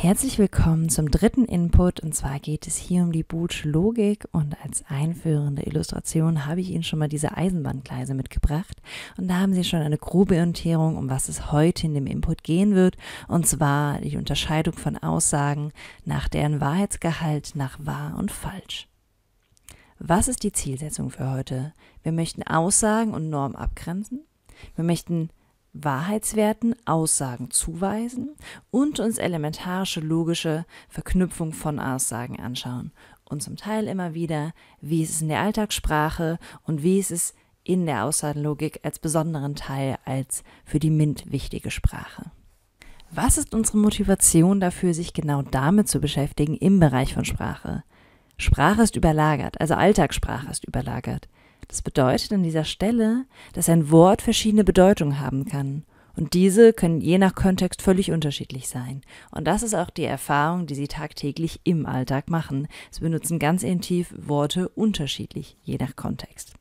Herzlich willkommen zum dritten Input und zwar geht es hier um die Butch Logik und als einführende Illustration habe ich Ihnen schon mal diese Eisenbahngleise mitgebracht und da haben Sie schon eine grobe Orientierung, um was es heute in dem Input gehen wird und zwar die Unterscheidung von Aussagen nach deren Wahrheitsgehalt nach wahr und falsch. Was ist die Zielsetzung für heute? Wir möchten Aussagen und Norm abgrenzen. Wir möchten wahrheitswerten Aussagen zuweisen und uns elementarische logische Verknüpfung von Aussagen anschauen. Und zum Teil immer wieder, wie ist es in der Alltagssprache und wie ist es in der Aussagenlogik als besonderen Teil als für die MINT wichtige Sprache. Was ist unsere Motivation dafür, sich genau damit zu beschäftigen im Bereich von Sprache? Sprache ist überlagert, also Alltagssprache ist überlagert. Das bedeutet an dieser Stelle, dass ein Wort verschiedene Bedeutungen haben kann. Und diese können je nach Kontext völlig unterschiedlich sein. Und das ist auch die Erfahrung, die Sie tagtäglich im Alltag machen. Sie benutzen ganz intuitiv Worte unterschiedlich, je nach Kontext.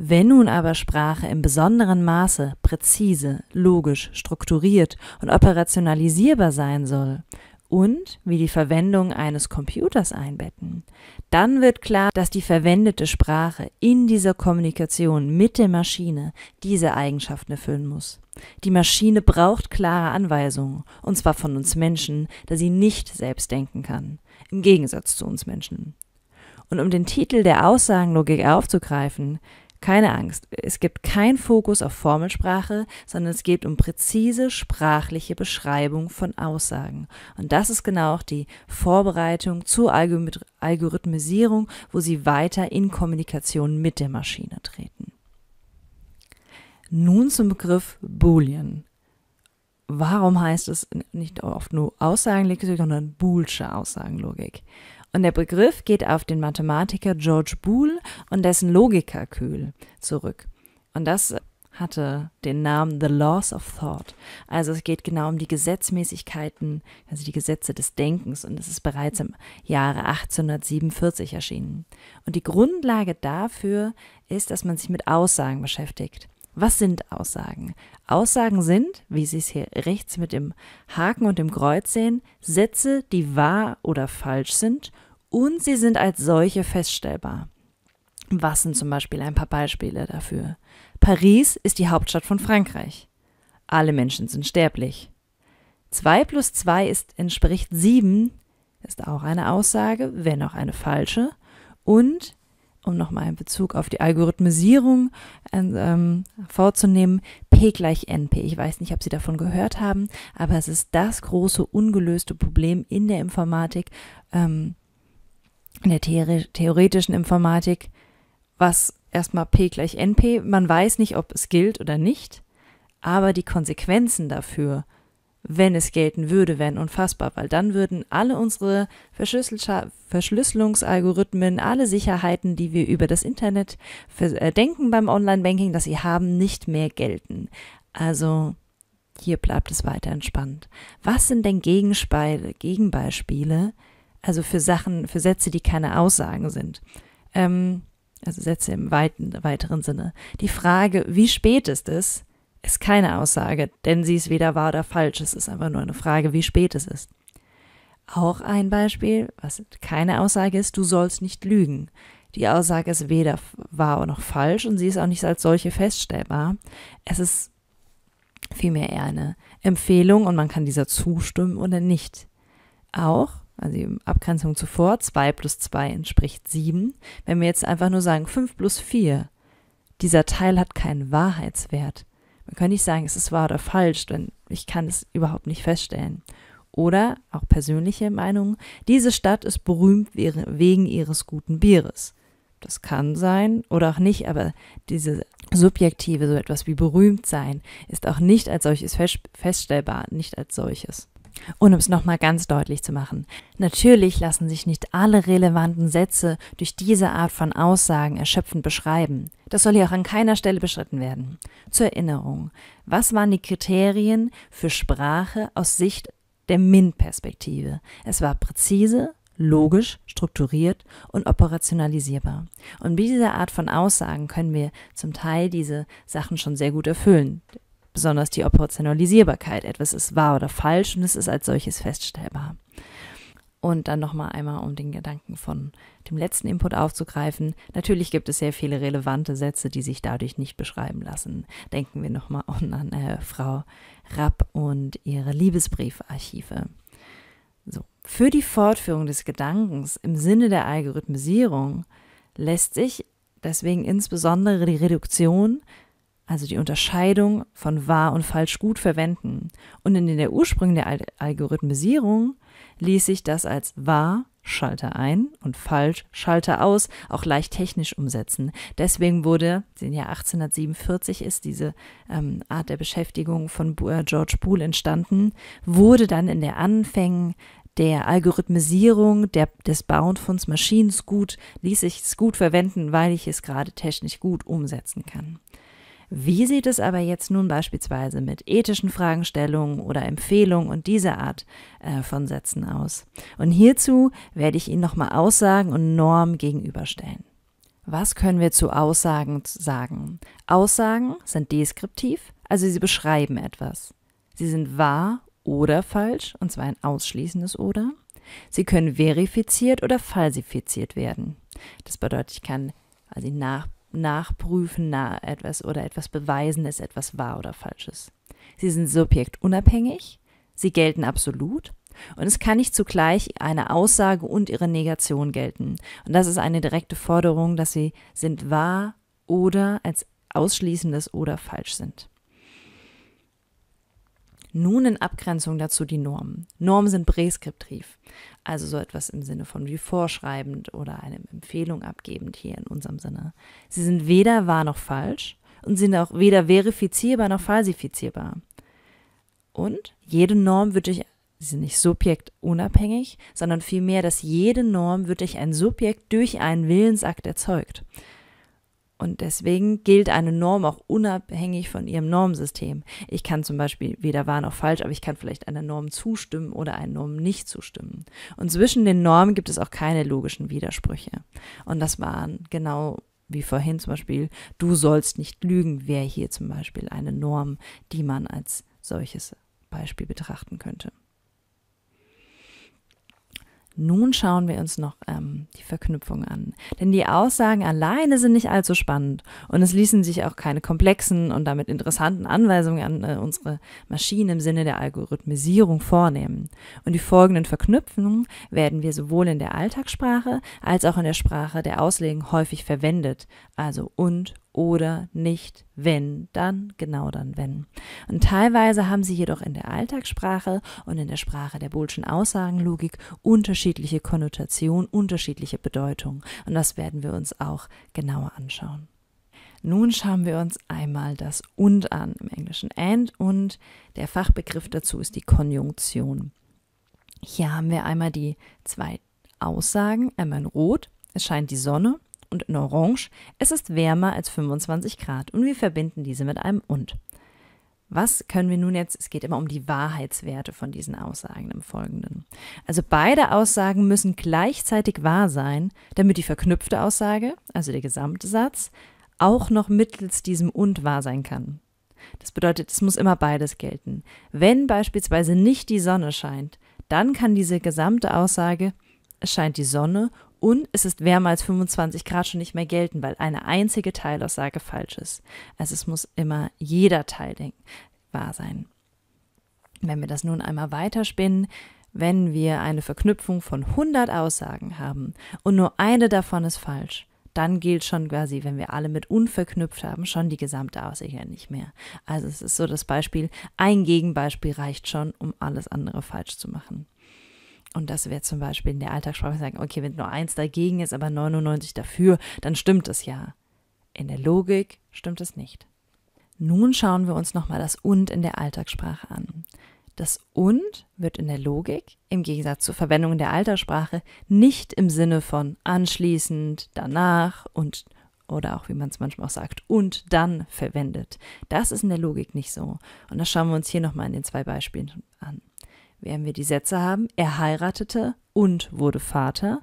Wenn nun aber Sprache im besonderen Maße präzise, logisch, strukturiert und operationalisierbar sein soll, und wie die Verwendung eines Computers einbetten, dann wird klar, dass die verwendete Sprache in dieser Kommunikation mit der Maschine diese Eigenschaften erfüllen muss. Die Maschine braucht klare Anweisungen, und zwar von uns Menschen, da sie nicht selbst denken kann, im Gegensatz zu uns Menschen. Und um den Titel der Aussagenlogik aufzugreifen, keine Angst, es gibt keinen Fokus auf Formelsprache, sondern es geht um präzise sprachliche Beschreibung von Aussagen. Und das ist genau auch die Vorbereitung zur Algorithmisierung, wo sie weiter in Kommunikation mit der Maschine treten. Nun zum Begriff Boolean. Warum heißt es nicht oft nur Aussagenlogik, sondern Boolsche Aussagenlogik? Und der Begriff geht auf den Mathematiker George Boole und dessen Logikerkühl zurück. Und das hatte den Namen The Laws of Thought. Also es geht genau um die Gesetzmäßigkeiten, also die Gesetze des Denkens und es ist bereits im Jahre 1847 erschienen. Und die Grundlage dafür ist, dass man sich mit Aussagen beschäftigt. Was sind Aussagen? Aussagen sind, wie Sie es hier rechts mit dem Haken und dem Kreuz sehen, Sätze, die wahr oder falsch sind und sie sind als solche feststellbar. Was sind zum Beispiel ein paar Beispiele dafür? Paris ist die Hauptstadt von Frankreich. Alle Menschen sind sterblich. 2 plus 2 ist, entspricht 7, ist auch eine Aussage, wenn auch eine falsche. Und um nochmal einen Bezug auf die Algorithmisierung ähm, ähm vorzunehmen, P gleich NP. Ich weiß nicht, ob Sie davon gehört haben, aber es ist das große ungelöste Problem in der Informatik, ähm, in der theoretischen Informatik, was erstmal P gleich NP, man weiß nicht, ob es gilt oder nicht, aber die Konsequenzen dafür, wenn es gelten würde, wären unfassbar, weil dann würden alle unsere Verschlüsselungsalgorithmen, alle Sicherheiten, die wir über das Internet äh, denken beim Online-Banking, dass sie haben, nicht mehr gelten. Also hier bleibt es weiter entspannt. Was sind denn Gegenspeile, Gegenbeispiele? Also für Sachen, für Sätze, die keine Aussagen sind. Ähm, also Sätze im weiten, weiteren Sinne. Die Frage, wie spät ist es, ist keine Aussage, denn sie ist weder wahr oder falsch. Es ist einfach nur eine Frage, wie spät es ist. Auch ein Beispiel, was keine Aussage ist, du sollst nicht lügen. Die Aussage ist weder wahr noch falsch und sie ist auch nicht als solche feststellbar. Es ist vielmehr eher eine Empfehlung und man kann dieser zustimmen oder nicht. Auch, also die Abgrenzung zuvor, 2 plus 2 entspricht 7. Wenn wir jetzt einfach nur sagen 5 plus 4, dieser Teil hat keinen Wahrheitswert. Man kann nicht sagen, es ist wahr oder falsch, denn ich kann es überhaupt nicht feststellen. Oder auch persönliche Meinungen, diese Stadt ist berühmt wegen ihres guten Bieres. Das kann sein oder auch nicht, aber diese subjektive, so etwas wie berühmt sein, ist auch nicht als solches feststellbar, nicht als solches. Und um es nochmal ganz deutlich zu machen, natürlich lassen sich nicht alle relevanten Sätze durch diese Art von Aussagen erschöpfend beschreiben. Das soll hier auch an keiner Stelle beschritten werden. Zur Erinnerung, was waren die Kriterien für Sprache aus Sicht der MINT-Perspektive? Es war präzise, logisch, strukturiert und operationalisierbar. Und mit dieser Art von Aussagen können wir zum Teil diese Sachen schon sehr gut erfüllen besonders die Operationalisierbarkeit. Etwas ist wahr oder falsch und es ist als solches feststellbar. Und dann nochmal einmal, um den Gedanken von dem letzten Input aufzugreifen. Natürlich gibt es sehr viele relevante Sätze, die sich dadurch nicht beschreiben lassen. Denken wir nochmal an äh, Frau Rapp und ihre Liebesbriefarchive. So. Für die Fortführung des Gedankens im Sinne der Algorithmisierung lässt sich deswegen insbesondere die Reduktion also die Unterscheidung von wahr und falsch gut verwenden. Und in der Ursprung der Algorithmisierung ließ sich das als wahr Schalter ein und falsch Schalter aus auch leicht technisch umsetzen. Deswegen wurde, im Jahr 1847 ist diese ähm, Art der Beschäftigung von äh, George Boole entstanden, wurde dann in der Anfängen der Algorithmisierung der, des Bauenfunds Maschinen's gut, ließ sich es gut verwenden, weil ich es gerade technisch gut umsetzen kann. Wie sieht es aber jetzt nun beispielsweise mit ethischen Fragestellungen oder Empfehlungen und dieser Art äh, von Sätzen aus? Und hierzu werde ich Ihnen nochmal Aussagen und Normen gegenüberstellen. Was können wir zu Aussagen sagen? Aussagen sind deskriptiv, also sie beschreiben etwas. Sie sind wahr oder falsch, und zwar ein ausschließendes oder. Sie können verifiziert oder falsifiziert werden. Das bedeutet, ich kann quasi also nach, nachprüfen nach etwas oder etwas beweisen, ist etwas wahr oder falsches. Sie sind subjektunabhängig, sie gelten absolut und es kann nicht zugleich eine Aussage und ihre Negation gelten. Und das ist eine direkte Forderung, dass sie sind wahr oder als ausschließendes oder falsch sind. Nun in Abgrenzung dazu die Normen. Normen sind präskriptiv. Also so etwas im Sinne von wie vorschreibend oder einem Empfehlung abgebend hier in unserem Sinne. Sie sind weder wahr noch falsch und sind auch weder verifizierbar noch falsifizierbar. Und jede Norm wird durch, sie sind nicht subjektunabhängig, sondern vielmehr, dass jede Norm wird durch ein Subjekt durch einen Willensakt erzeugt. Und deswegen gilt eine Norm auch unabhängig von ihrem Normsystem. Ich kann zum Beispiel weder wahr noch falsch, aber ich kann vielleicht einer Norm zustimmen oder einer Norm nicht zustimmen. Und zwischen den Normen gibt es auch keine logischen Widersprüche. Und das waren genau wie vorhin zum Beispiel, du sollst nicht lügen, wäre hier zum Beispiel eine Norm, die man als solches Beispiel betrachten könnte. Nun schauen wir uns noch ähm, die Verknüpfung an. Denn die Aussagen alleine sind nicht allzu spannend und es ließen sich auch keine komplexen und damit interessanten Anweisungen an äh, unsere Maschinen im Sinne der Algorithmisierung vornehmen. Und die folgenden Verknüpfungen werden wir sowohl in der Alltagssprache als auch in der Sprache der Auslegung häufig verwendet, also und, oder nicht wenn, dann genau dann wenn. Und teilweise haben sie jedoch in der Alltagssprache und in der Sprache der Bullschen Aussagenlogik unterschiedliche Konnotationen, unterschiedliche Bedeutungen. Und das werden wir uns auch genauer anschauen. Nun schauen wir uns einmal das und an im Englischen and und der Fachbegriff dazu ist die Konjunktion. Hier haben wir einmal die zwei Aussagen, einmal in Rot, es scheint die Sonne und in Orange, es ist wärmer als 25 Grad und wir verbinden diese mit einem und. Was können wir nun jetzt? Es geht immer um die Wahrheitswerte von diesen Aussagen im Folgenden. Also beide Aussagen müssen gleichzeitig wahr sein, damit die verknüpfte Aussage, also der gesamte Satz, auch noch mittels diesem und wahr sein kann. Das bedeutet, es muss immer beides gelten. Wenn beispielsweise nicht die Sonne scheint, dann kann diese gesamte Aussage, es scheint die Sonne und es ist wärmer als 25 Grad schon nicht mehr gelten, weil eine einzige Teilaussage falsch ist. Also es muss immer jeder Teil wahr sein. Wenn wir das nun einmal weiterspinnen, wenn wir eine Verknüpfung von 100 Aussagen haben und nur eine davon ist falsch, dann gilt schon quasi, wenn wir alle mit unverknüpft haben, schon die gesamte Aussage nicht mehr. Also es ist so das Beispiel, ein Gegenbeispiel reicht schon, um alles andere falsch zu machen. Und das wäre zum Beispiel in der Alltagssprache sagen, okay, wenn nur eins dagegen ist, aber 99 dafür, dann stimmt es ja. In der Logik stimmt es nicht. Nun schauen wir uns nochmal das und in der Alltagssprache an. Das und wird in der Logik, im Gegensatz zur Verwendung in der Alltagssprache, nicht im Sinne von anschließend, danach und oder auch wie man es manchmal auch sagt, und dann verwendet. Das ist in der Logik nicht so. Und das schauen wir uns hier nochmal in den zwei Beispielen an werden wir die Sätze haben, er heiratete und wurde Vater,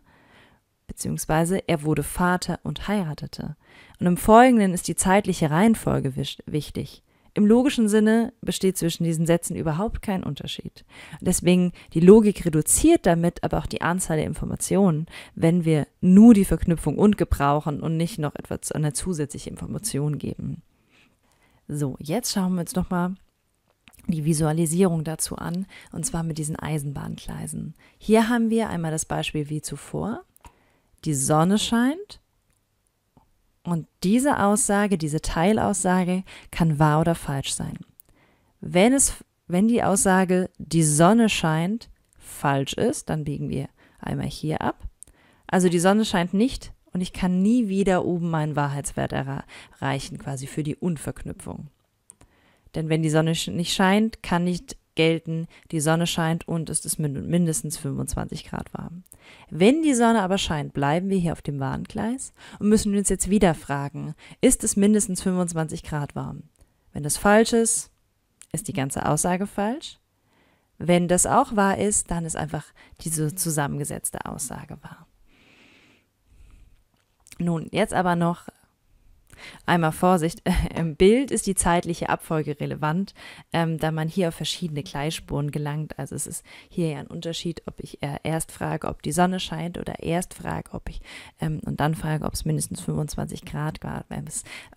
beziehungsweise er wurde Vater und heiratete. Und im Folgenden ist die zeitliche Reihenfolge wichtig. Im logischen Sinne besteht zwischen diesen Sätzen überhaupt kein Unterschied. Deswegen die Logik reduziert damit aber auch die Anzahl der Informationen, wenn wir nur die Verknüpfung und gebrauchen und nicht noch etwas an eine zusätzliche Information geben. So, jetzt schauen wir uns nochmal die Visualisierung dazu an, und zwar mit diesen Eisenbahngleisen. Hier haben wir einmal das Beispiel wie zuvor. Die Sonne scheint und diese Aussage, diese Teilaussage kann wahr oder falsch sein. Wenn, es, wenn die Aussage die Sonne scheint falsch ist, dann biegen wir einmal hier ab. Also die Sonne scheint nicht und ich kann nie wieder oben meinen Wahrheitswert erreichen, quasi für die Unverknüpfung. Denn wenn die Sonne nicht scheint, kann nicht gelten, die Sonne scheint und es ist mindestens 25 Grad warm. Wenn die Sonne aber scheint, bleiben wir hier auf dem Warngleis und müssen uns jetzt wieder fragen, ist es mindestens 25 Grad warm? Wenn das falsch ist, ist die ganze Aussage falsch. Wenn das auch wahr ist, dann ist einfach diese zusammengesetzte Aussage wahr. Nun, jetzt aber noch Einmal Vorsicht, im Bild ist die zeitliche Abfolge relevant, ähm, da man hier auf verschiedene Gleisspuren gelangt. Also es ist hier ja ein Unterschied, ob ich äh, erst frage, ob die Sonne scheint oder erst frage, ob ich ähm, und dann frage, ob es mindestens 25 Grad war. Ähm,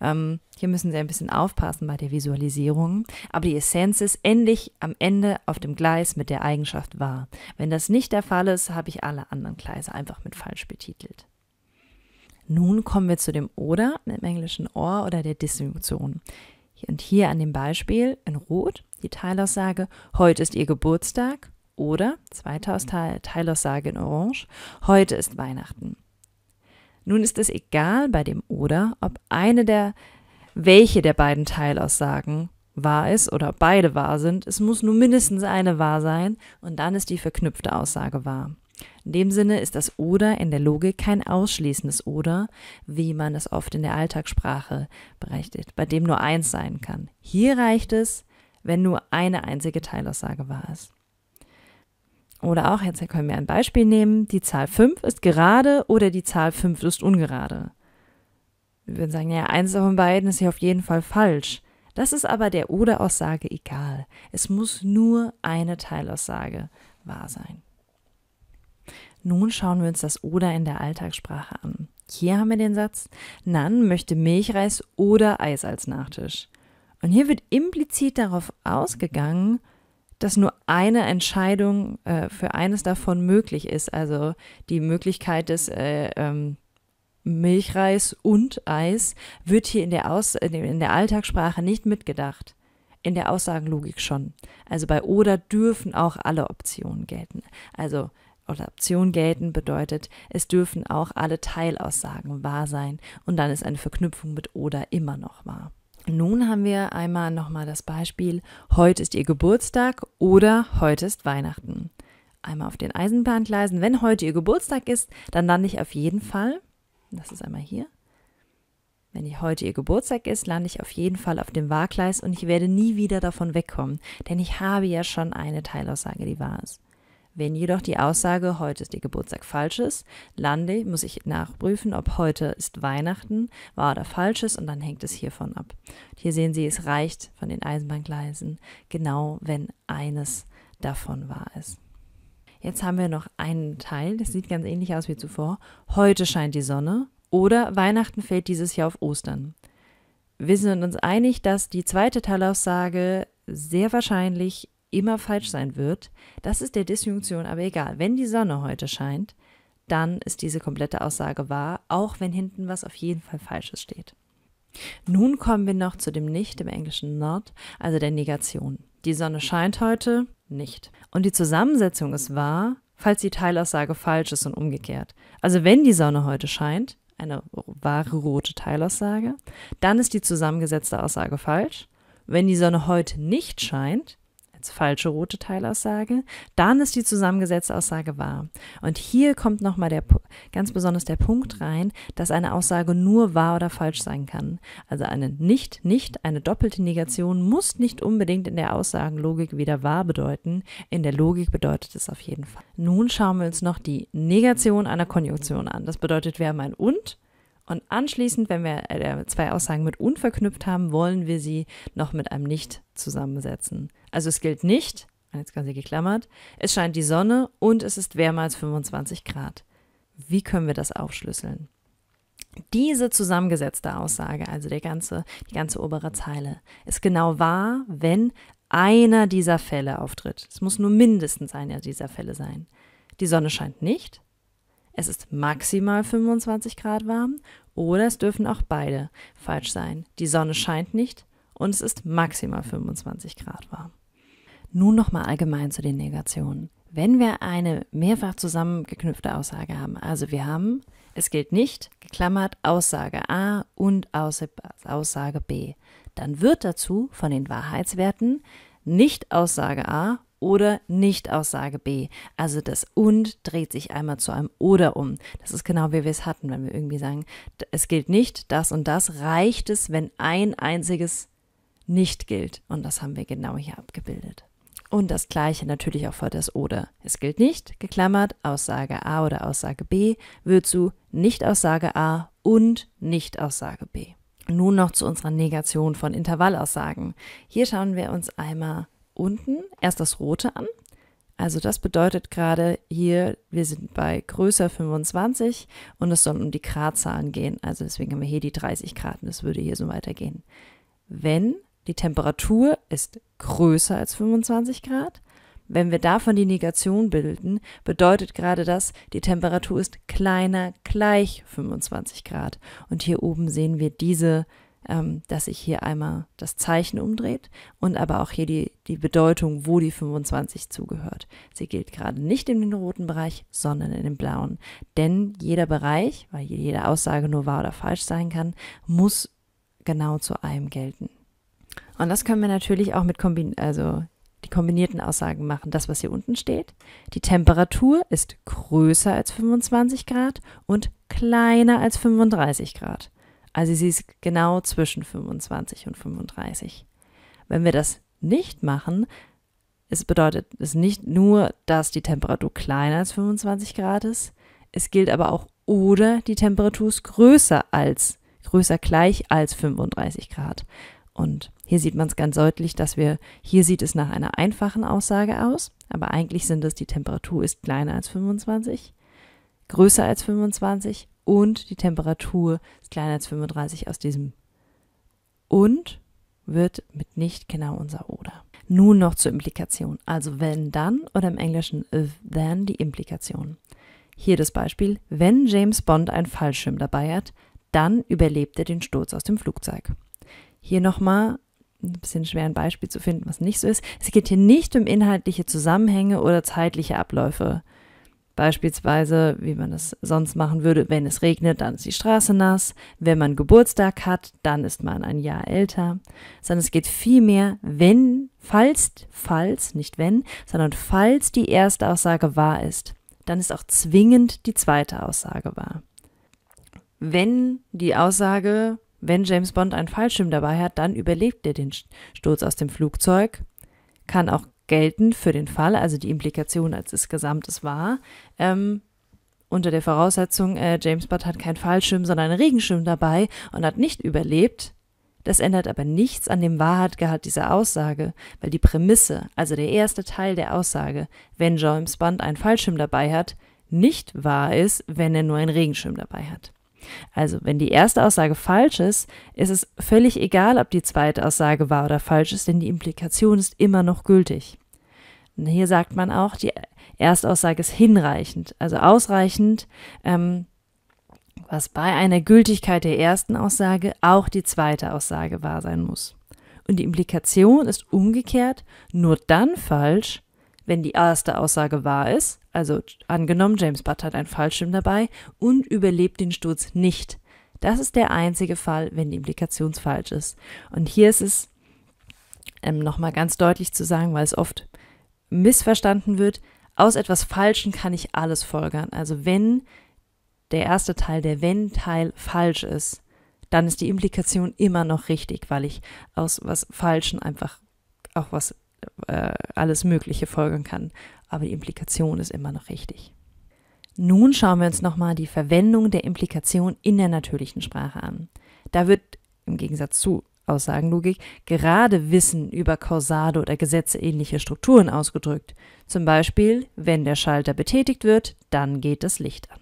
ähm, hier müssen Sie ein bisschen aufpassen bei der Visualisierung. Aber die Essenz ist endlich am Ende auf dem Gleis mit der Eigenschaft wahr. Wenn das nicht der Fall ist, habe ich alle anderen Gleise einfach mit falsch betitelt. Nun kommen wir zu dem oder im englischen or oder der Disjunktion. Und hier an dem Beispiel in Rot die Teilaussage, heute ist ihr Geburtstag oder, zweite Teilaussage in Orange, heute ist Weihnachten. Nun ist es egal bei dem oder, ob eine der, welche der beiden Teilaussagen wahr ist oder beide wahr sind. Es muss nur mindestens eine wahr sein und dann ist die verknüpfte Aussage wahr. In dem Sinne ist das oder in der Logik kein ausschließendes oder, wie man es oft in der Alltagssprache berechtigt, bei dem nur eins sein kann. Hier reicht es, wenn nur eine einzige Teilaussage wahr ist. Oder auch, jetzt können wir ein Beispiel nehmen, die Zahl 5 ist gerade oder die Zahl 5 ist ungerade. Wir würden sagen, ja, eins von beiden ist hier auf jeden Fall falsch. Das ist aber der Oder-Aussage egal. Es muss nur eine Teilaussage wahr sein. Nun schauen wir uns das oder in der Alltagssprache an. Hier haben wir den Satz, Nan möchte Milchreis oder Eis als Nachtisch. Und hier wird implizit darauf ausgegangen, dass nur eine Entscheidung äh, für eines davon möglich ist. Also die Möglichkeit des äh, ähm, Milchreis und Eis wird hier in der, Aus in der Alltagssprache nicht mitgedacht. In der Aussagenlogik schon. Also bei oder dürfen auch alle Optionen gelten. Also Adoption gelten bedeutet, es dürfen auch alle Teilaussagen wahr sein und dann ist eine Verknüpfung mit oder immer noch wahr. Nun haben wir einmal nochmal das Beispiel, heute ist ihr Geburtstag oder heute ist Weihnachten. Einmal auf den Eisenbahngleisen, wenn heute ihr Geburtstag ist, dann lande ich auf jeden Fall, das ist einmal hier, wenn heute ihr Geburtstag ist, lande ich auf jeden Fall auf dem Wahlgleis und ich werde nie wieder davon wegkommen, denn ich habe ja schon eine Teilaussage, die wahr ist. Wenn jedoch die Aussage, heute ist ihr Geburtstag falsch ist, lande, muss ich nachprüfen, ob heute ist Weihnachten, wahr oder falsch ist, und dann hängt es hiervon ab. Hier sehen Sie, es reicht von den Eisenbahngleisen, genau wenn eines davon wahr ist. Jetzt haben wir noch einen Teil, das sieht ganz ähnlich aus wie zuvor. Heute scheint die Sonne oder Weihnachten fällt dieses Jahr auf Ostern. Wir sind uns einig, dass die zweite Teilaussage sehr wahrscheinlich immer falsch sein wird. Das ist der Disjunktion aber egal. Wenn die Sonne heute scheint, dann ist diese komplette Aussage wahr, auch wenn hinten was auf jeden Fall Falsches steht. Nun kommen wir noch zu dem Nicht im englischen Not, also der Negation. Die Sonne scheint heute nicht. Und die Zusammensetzung ist wahr, falls die Teilaussage falsch ist und umgekehrt. Also wenn die Sonne heute scheint, eine wahre rote Teilaussage, dann ist die zusammengesetzte Aussage falsch. Wenn die Sonne heute nicht scheint, als falsche rote Teilaussage. Dann ist die zusammengesetzte Aussage wahr. Und hier kommt nochmal der, ganz besonders der Punkt rein, dass eine Aussage nur wahr oder falsch sein kann. Also eine nicht, nicht, eine doppelte Negation muss nicht unbedingt in der Aussagenlogik wieder wahr bedeuten. In der Logik bedeutet es auf jeden Fall. Nun schauen wir uns noch die Negation einer Konjunktion an. Das bedeutet, wir haben ein und und anschließend, wenn wir äh, zwei Aussagen mit unverknüpft haben, wollen wir sie noch mit einem nicht zusammensetzen. Also es gilt nicht, jetzt quasi geklammert, es scheint die Sonne und es ist wärmer als 25 Grad. Wie können wir das aufschlüsseln? Diese zusammengesetzte Aussage, also der ganze, die ganze obere Zeile, ist genau wahr, wenn einer dieser Fälle auftritt. Es muss nur mindestens einer dieser Fälle sein. Die Sonne scheint nicht, es ist maximal 25 Grad warm oder es dürfen auch beide falsch sein. Die Sonne scheint nicht und es ist maximal 25 Grad warm. Nun nochmal allgemein zu den Negationen. Wenn wir eine mehrfach zusammengeknüpfte Aussage haben, also wir haben, es gilt nicht, geklammert Aussage A und Aussage B, dann wird dazu von den Wahrheitswerten nicht Aussage A oder Nicht-Aussage B. Also das und dreht sich einmal zu einem oder um. Das ist genau wie wir es hatten, wenn wir irgendwie sagen, es gilt nicht, das und das, reicht es, wenn ein einziges nicht gilt. Und das haben wir genau hier abgebildet. Und das gleiche natürlich auch für das oder. Es gilt nicht, geklammert, Aussage A oder Aussage B wird zu Nicht-Aussage A und Nicht-Aussage B. Nun noch zu unserer Negation von Intervallaussagen. Hier schauen wir uns einmal unten erst das rote an. Also das bedeutet gerade hier, wir sind bei größer 25 und es soll um die Gradzahlen gehen. Also deswegen haben wir hier die 30 Grad und das würde hier so weitergehen. Wenn die Temperatur ist größer als 25 Grad, wenn wir davon die Negation bilden, bedeutet gerade das, die Temperatur ist kleiner gleich 25 Grad. Und hier oben sehen wir diese ähm, dass sich hier einmal das Zeichen umdreht und aber auch hier die, die Bedeutung, wo die 25 zugehört. Sie gilt gerade nicht in den roten Bereich, sondern in den blauen. Denn jeder Bereich, weil jede Aussage nur wahr oder falsch sein kann, muss genau zu einem gelten. Und das können wir natürlich auch mit kombinieren. also die kombinierten Aussagen machen. Das, was hier unten steht, die Temperatur ist größer als 25 Grad und kleiner als 35 Grad. Also sie ist genau zwischen 25 und 35. Wenn wir das nicht machen, es bedeutet es nicht nur, dass die Temperatur kleiner als 25 Grad ist, es gilt aber auch oder die Temperatur ist größer als, größer gleich als 35 Grad. Und hier sieht man es ganz deutlich, dass wir, hier sieht es nach einer einfachen Aussage aus, aber eigentlich sind es, die Temperatur ist kleiner als 25, größer als 25 und die Temperatur ist kleiner als 35 aus diesem und wird mit nicht genau unser oder. Nun noch zur Implikation, also wenn dann oder im Englischen if then die Implikation. Hier das Beispiel, wenn James Bond einen Fallschirm dabei hat, dann überlebt er den Sturz aus dem Flugzeug. Hier nochmal ein bisschen schwer ein Beispiel zu finden, was nicht so ist. Es geht hier nicht um inhaltliche Zusammenhänge oder zeitliche Abläufe. Beispielsweise, wie man es sonst machen würde, wenn es regnet, dann ist die Straße nass. Wenn man Geburtstag hat, dann ist man ein Jahr älter. Sondern es geht vielmehr, wenn, falls, falls, nicht wenn, sondern falls die erste Aussage wahr ist, dann ist auch zwingend die zweite Aussage wahr. Wenn die Aussage, wenn James Bond einen Fallschirm dabei hat, dann überlebt er den Sturz aus dem Flugzeug, kann auch gelten für den Fall, also die Implikation als insgesamt ist wahr, ähm, unter der Voraussetzung, äh, James Butt hat keinen Fallschirm, sondern einen Regenschirm dabei und hat nicht überlebt. Das ändert aber nichts an dem Wahrheitgehalt dieser Aussage, weil die Prämisse, also der erste Teil der Aussage, wenn James Bond einen Fallschirm dabei hat, nicht wahr ist, wenn er nur einen Regenschirm dabei hat. Also, wenn die erste Aussage falsch ist, ist es völlig egal, ob die zweite Aussage wahr oder falsch ist, denn die Implikation ist immer noch gültig. Und hier sagt man auch, die Erstaussage ist hinreichend, also ausreichend, ähm, was bei einer Gültigkeit der ersten Aussage auch die zweite Aussage wahr sein muss. Und die Implikation ist umgekehrt nur dann falsch, wenn die erste Aussage wahr ist, also angenommen, James Butt hat einen Fallschirm dabei und überlebt den Sturz nicht. Das ist der einzige Fall, wenn die Implikation falsch ist. Und hier ist es ähm, nochmal ganz deutlich zu sagen, weil es oft missverstanden wird. Aus etwas Falschen kann ich alles folgern. Also wenn der erste Teil, der Wenn-Teil falsch ist, dann ist die Implikation immer noch richtig, weil ich aus was Falschen einfach auch was äh, alles Mögliche folgern kann. Aber die Implikation ist immer noch richtig. Nun schauen wir uns nochmal die Verwendung der Implikation in der natürlichen Sprache an. Da wird im Gegensatz zu Aussagenlogik, gerade Wissen über kausale oder gesetzeähnliche Strukturen ausgedrückt. Zum Beispiel, wenn der Schalter betätigt wird, dann geht das Licht an.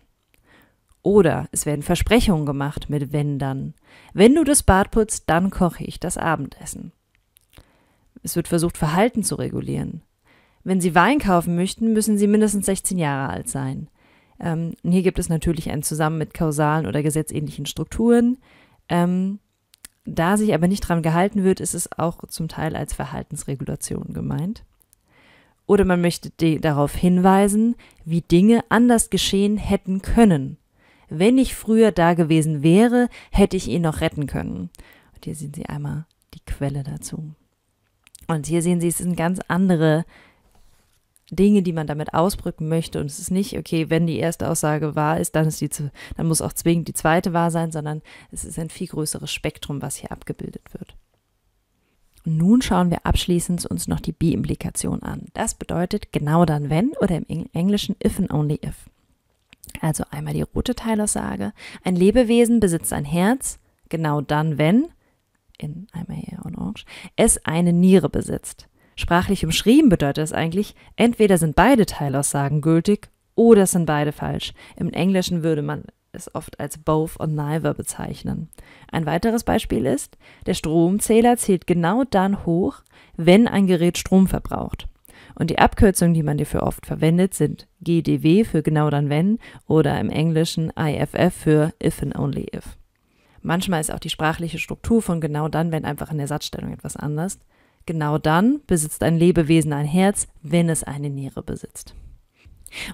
Oder es werden Versprechungen gemacht mit wenn dann. Wenn du das Bad putzt, dann koche ich das Abendessen. Es wird versucht, Verhalten zu regulieren. Wenn Sie Wein kaufen möchten, müssen Sie mindestens 16 Jahre alt sein. Ähm, hier gibt es natürlich ein Zusammen mit kausalen oder gesetzähnlichen Strukturen. Ähm, da sich aber nicht dran gehalten wird, ist es auch zum Teil als Verhaltensregulation gemeint. Oder man möchte darauf hinweisen, wie Dinge anders geschehen hätten können. Wenn ich früher da gewesen wäre, hätte ich ihn noch retten können. Und hier sehen Sie einmal die Quelle dazu. Und hier sehen Sie, es sind ganz andere äh, Dinge, die man damit ausdrücken möchte. Und es ist nicht, okay, wenn die erste Aussage wahr ist, dann, ist die, zu, dann muss auch zwingend die zweite wahr sein, sondern es ist ein viel größeres Spektrum, was hier abgebildet wird. nun schauen wir abschließend uns noch die b implikation an. Das bedeutet genau dann wenn oder im Englischen if and only if. Also einmal die rote Teilaussage. Ein Lebewesen besitzt ein Herz, genau dann wenn, in einmal hier in Orange, es eine Niere besitzt. Sprachlich umschrieben bedeutet das eigentlich, entweder sind beide Teilaussagen gültig oder es sind beide falsch. Im Englischen würde man es oft als both und neither bezeichnen. Ein weiteres Beispiel ist, der Stromzähler zählt genau dann hoch, wenn ein Gerät Strom verbraucht. Und die Abkürzungen, die man dafür oft verwendet, sind GDW für genau dann wenn oder im Englischen IFF für if and only if. Manchmal ist auch die sprachliche Struktur von genau dann, wenn einfach in der Satzstellung etwas anders. Genau dann besitzt ein Lebewesen ein Herz, wenn es eine Niere besitzt.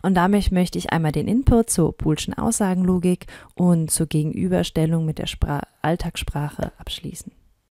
Und damit möchte ich einmal den Input zur Boolschen Aussagenlogik und zur Gegenüberstellung mit der Spra Alltagssprache abschließen.